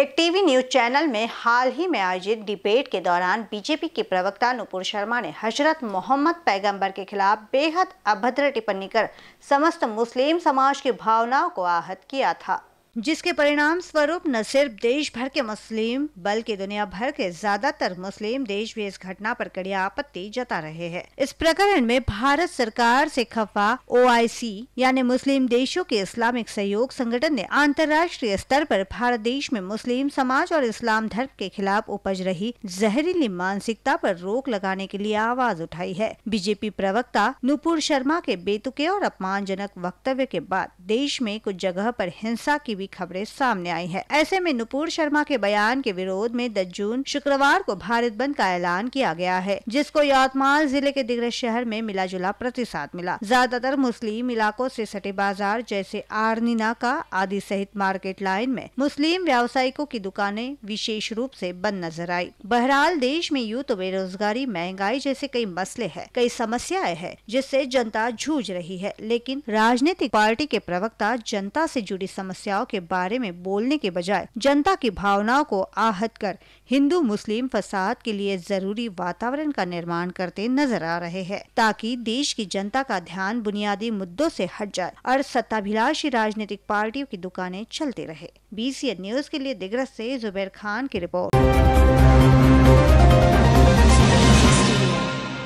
एक TV news channel में हाल ही में आयोजित डिबेट के दौरान बीजेपी के प्रवक्ता नुपुर शर्मा ने हजरत मोहम्मद पैगंबर के खिलाफ बेहद अभद्र टिप्पणी कर समस्त मुस्लिम समाज की भावनाओं को आहत किया था जिसके परिणाम स्वरूप न सिर्फ देश भर के मुस्लिम बल्कि दुनिया भर के ज्यादातर मुस्लिम देश भी इस घटना पर कड़ी आपत्ति जता रहे हैं इस प्रकरण में भारत सरकार से खफा ओआईसी यानी मुस्लिम देशों के इस्लामिक सहयोग संगठन ने अंतर्राष्ट्रीय स्तर पर भारत देश में मुस्लिम समाज और इस्लाम धर्म के खिलाफ उपज रही जहरीली मानसिकता पर रोक लगाने के लिए आवाज उठाई है बीजेपी प्रवक्ता नुपुर शर्मा के बेतुके और अपमानजनक वक्तव्य के बाद देश में कुछ जगह पर हिंसा की भी खबरें सामने आई है ऐसे में नुपुर शर्मा के बयान के विरोध में दस जून शुक्रवार को भारत बंद का ऐलान किया गया है जिसको यवतमाल जिले के दिग्रज शहर में मिला जुला प्रतिसाद मिला ज्यादातर मुस्लिम इलाकों से सटे बाजार जैसे आरनीना का आदि सहित मार्केट लाइन में मुस्लिम व्यावसायिकों की दुकानें विशेष रूप से बंद नजर आई बहरहाल देश में यूं तो बेरोजगारी महंगाई जैसे कई मसले है कई समस्याएं है जिससे जनता जूझ रही है लेकिन राजनीतिक पार्टी के प्रवक्ता जनता से जुड़ी समस्याओं के बारे में बोलने के बजाय जनता की भावनाओं को आहत कर हिंदू मुस्लिम फसाद के लिए जरूरी वातावरण का निर्माण करते नजर आ रहे हैं ताकि देश की जनता का ध्यान बुनियादी मुद्दों से हट जाए और सत्ताभिलाषी राजनीतिक पार्टियों की दुकानें चलते रहे बी न्यूज के लिए दिग्रस ऐसी जुबैर खान की रिपोर्ट